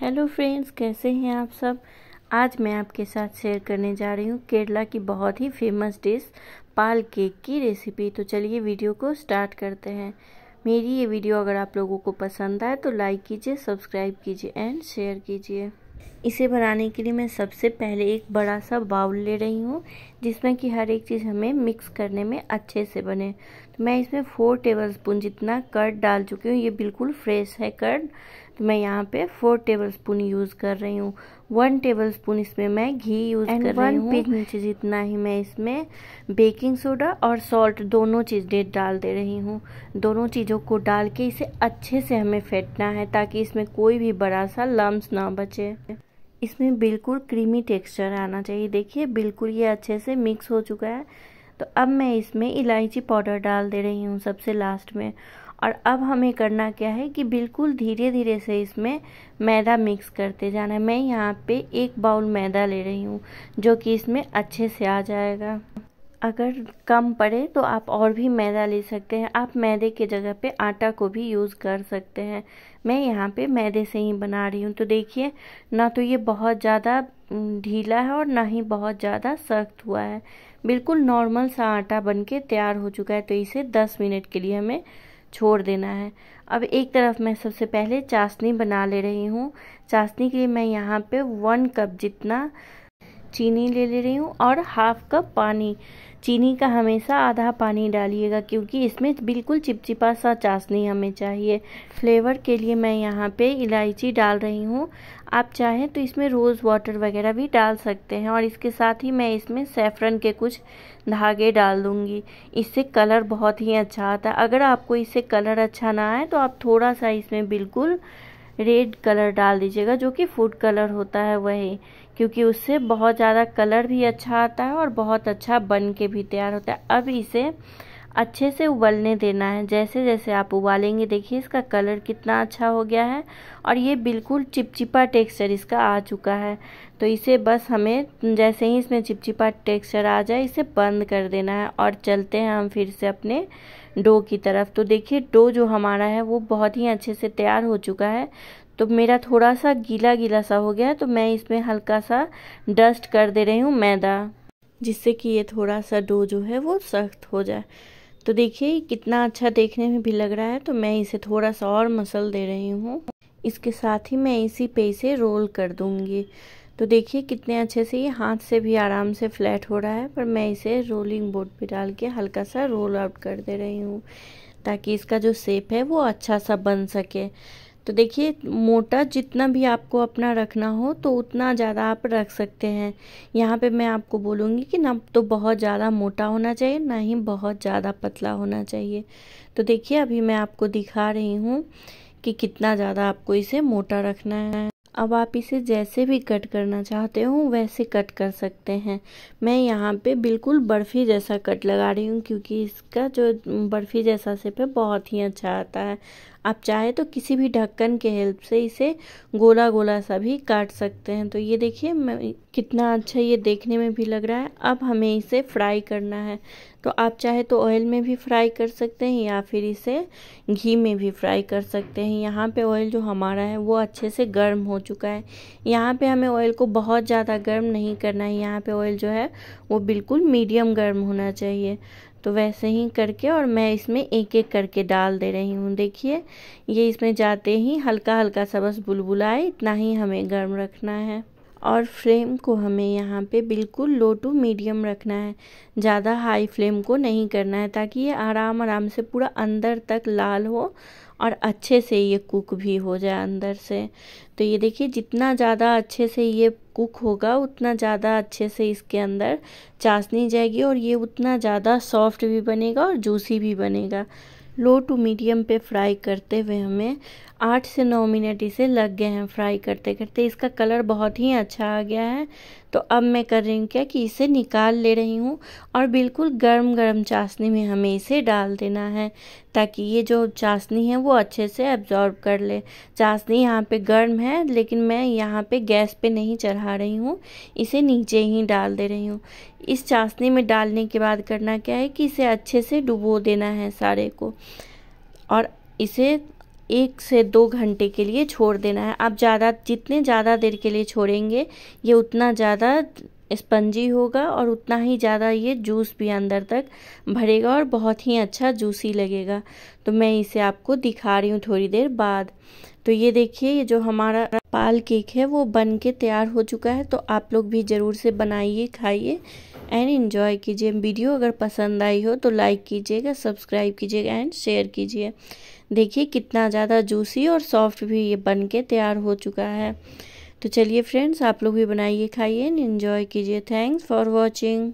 hello friends कैसे हैं आप सब आज मैं आपके साथ शेयर करने जा रही हूँ केरला की बहुत ही फेमस डिश पाल केक की रेसिपी तो चलिए वीडियो को स्टार्ट करते हैं मेरी ये वीडियो अगर आप लोगों को पसंद आए तो लाइक कीजिए सब्सक्राइब कीजिए एंड शेयर कीजिए इसे बनाने के लिए मैं सबसे पहले एक बड़ा सा बाउल ले रही हूँ जिसमें कि हर एक चीज़ हमें मिक्स करने में अच्छे से बने तो मैं इसमें फ़ोर टेबल स्पून जितना कर्ड डाल चुकी हूँ ये बिल्कुल फ्रेश है कर्ड तो मैं यहाँ पे फोर टेबल स्पून यूज़ कर रही हूँ वन टेबल स्पून इसमें मैं घी यूज़ कर रही हूँ पिंच जितना ही मैं इसमें बेकिंग सोडा और सॉल्ट दोनों चीज डाल दे रही हूँ दोनों चीज़ों को डाल के इसे अच्छे से हमें फेंटना है ताकि इसमें कोई भी बड़ा सा लम्ब ना बचे इसमें बिल्कुल क्रीमी टेक्सचर आना चाहिए देखिए बिल्कुल ये अच्छे से मिक्स हो चुका है तो अब मैं इसमें इलायची पाउडर डाल दे रही हूँ सबसे लास्ट में और अब हमें करना क्या है कि बिल्कुल धीरे धीरे से इसमें मैदा मिक्स करते जाना है मैं यहाँ पे एक बाउल मैदा ले रही हूँ जो कि इसमें अच्छे से आ जाएगा अगर कम पड़े तो आप और भी मैदा ले सकते हैं आप मैदे के जगह पे आटा को भी यूज़ कर सकते हैं मैं यहाँ पे मैदे से ही बना रही हूँ तो देखिए ना तो ये बहुत ज़्यादा ढीला है और ना ही बहुत ज़्यादा सख्त हुआ है बिल्कुल नॉर्मल सा आटा बन के तैयार हो चुका है तो इसे 10 मिनट के लिए हमें छोड़ देना है अब एक तरफ मैं सबसे पहले चाशनी बना ले रही हूँ चाशनी के लिए मैं यहाँ पे वन कप जितना चीनी ले ले रही हूँ और हाफ कप पानी चीनी का हमेशा आधा पानी डालिएगा क्योंकि इसमें बिल्कुल चिपचिपा सा चाशनी हमें चाहिए फ्लेवर के लिए मैं यहाँ पे इलायची डाल रही हूँ आप चाहें तो इसमें रोज़ वाटर वगैरह भी डाल सकते हैं और इसके साथ ही मैं इसमें सेफ्रन के कुछ धागे डाल दूँगी इससे कलर बहुत ही अच्छा आता है अगर आपको इससे कलर अच्छा ना आए तो आप थोड़ा सा इसमें बिल्कुल रेड कलर डाल दीजिएगा जो कि फूड कलर होता है वही क्योंकि उससे बहुत ज़्यादा कलर भी अच्छा आता है और बहुत अच्छा बन के भी तैयार होता है अब इसे अच्छे से उबलने देना है जैसे जैसे आप उबालेंगे देखिए इसका कलर कितना अच्छा हो गया है और ये बिल्कुल चिपचिपा टेक्सचर इसका आ चुका है तो इसे बस हमें जैसे ही इसमें चिपचिपा टेक्सचर आ जाए इसे बंद कर देना है और चलते हैं हम फिर से अपने डो की तरफ तो देखिए डो जो हमारा है वो बहुत ही अच्छे से तैयार हो चुका है तो मेरा थोड़ा सा गीला गीला सा हो गया है तो मैं इसमें हल्का सा डस्ट कर दे रही हूँ मैदा जिससे कि ये थोड़ा सा डो जो है वो सख्त हो जाए तो देखिए कितना अच्छा देखने में भी लग रहा है तो मैं इसे थोड़ा सा और मसल दे रही हूँ इसके साथ ही मैं इसी पे इसे रोल कर दूँगी तो देखिए कितने अच्छे से ये हाथ से भी आराम से फ्लैट हो रहा है पर मैं इसे रोलिंग बोर्ड पे डाल के हल्का सा रोल आउट कर दे रही हूँ ताकि इसका जो सेप है वो अच्छा सा बन सके तो देखिए मोटा जितना भी आपको अपना रखना हो तो उतना ज़्यादा आप रख सकते हैं यहाँ पे मैं आपको बोलूँगी कि ना तो बहुत ज़्यादा मोटा होना चाहिए ना ही बहुत ज़्यादा पतला होना चाहिए तो देखिए अभी मैं आपको दिखा रही हूँ कि कितना ज़्यादा आपको इसे मोटा रखना है अब आप इसे जैसे भी कट करना चाहते हो वैसे कट कर सकते हैं मैं यहाँ पे बिल्कुल बर्फ़ी जैसा कट लगा रही हूँ क्योंकि इसका जो बर्फ़ी जैसा सेप है बहुत ही अच्छा आता है आप चाहे तो किसी भी ढक्कन के हेल्प से इसे गोला गोला सा भी काट सकते हैं तो ये देखिए कितना अच्छा ये देखने में भी लग रहा है अब हमें इसे फ्राई करना है तो आप चाहे तो ऑयल में भी फ्राई कर सकते हैं या फिर इसे घी में भी फ्राई कर सकते हैं यहाँ पे ऑयल जो हमारा है वो अच्छे से गर्म हो चुका है यहाँ पे हमें ऑयल को बहुत ज़्यादा गर्म नहीं करना है यहाँ पे ऑयल जो है वो बिल्कुल मीडियम गर्म होना चाहिए तो वैसे ही करके और मैं इसमें एक एक करके डाल दे रही हूँ देखिए ये इसमें जाते ही हल्का हल्का सा बस बुलबुलाए इतना ही हमें गर्म रखना है और फ्लेम को हमें यहाँ पे बिल्कुल लो टू मीडियम रखना है ज़्यादा हाई फ्लेम को नहीं करना है ताकि ये आराम आराम से पूरा अंदर तक लाल हो और अच्छे से ये कुक भी हो जाए अंदर से तो ये देखिए जितना ज़्यादा अच्छे से ये कुक होगा उतना ज़्यादा अच्छे से इसके अंदर चाशनी जाएगी और ये उतना ज़्यादा सॉफ्ट भी बनेगा और जूसी भी बनेगा लो टू मीडियम पे फ्राई करते हुए हमें आठ से नौ मिनट इसे लग गए हैं फ्राई करते करते इसका कलर बहुत ही अच्छा आ गया है तो अब मैं कर रही हूँ क्या कि इसे निकाल ले रही हूँ और बिल्कुल गर्म गर्म चाशनी में हमें इसे डाल देना है ताकि ये जो चाशनी है वो अच्छे से एब्जॉर्ब कर ले चाशनी यहाँ पे गर्म है लेकिन मैं यहाँ पे गैस पे नहीं चढ़ा रही हूँ इसे नीचे ही डाल दे रही हूँ इस चाशनी में डालने के बाद करना क्या है कि इसे अच्छे से डुबो देना है सारे को और इसे एक से दो घंटे के लिए छोड़ देना है आप ज़्यादा जितने ज़्यादा देर के लिए छोड़ेंगे ये उतना ज़्यादा स्पंजी होगा और उतना ही ज़्यादा ये जूस भी अंदर तक भरेगा और बहुत ही अच्छा जूसी लगेगा तो मैं इसे आपको दिखा रही हूँ थोड़ी देर बाद तो ये देखिए ये जो हमारा पाल केक है वो बन के तैयार हो चुका है तो आप लोग भी ज़रूर से बनाइए खाइए एंड इन्जॉय कीजिए वीडियो अगर पसंद आई हो तो लाइक कीजिएगा सब्सक्राइब कीजिएगा एंड शेयर कीजिए देखिए कितना ज़्यादा जूसी और सॉफ्ट भी ये बन के तैयार हो चुका है तो चलिए फ्रेंड्स आप लोग भी बनाइए खाइए एंजॉय कीजिए थैंक्स फॉर वॉचिंग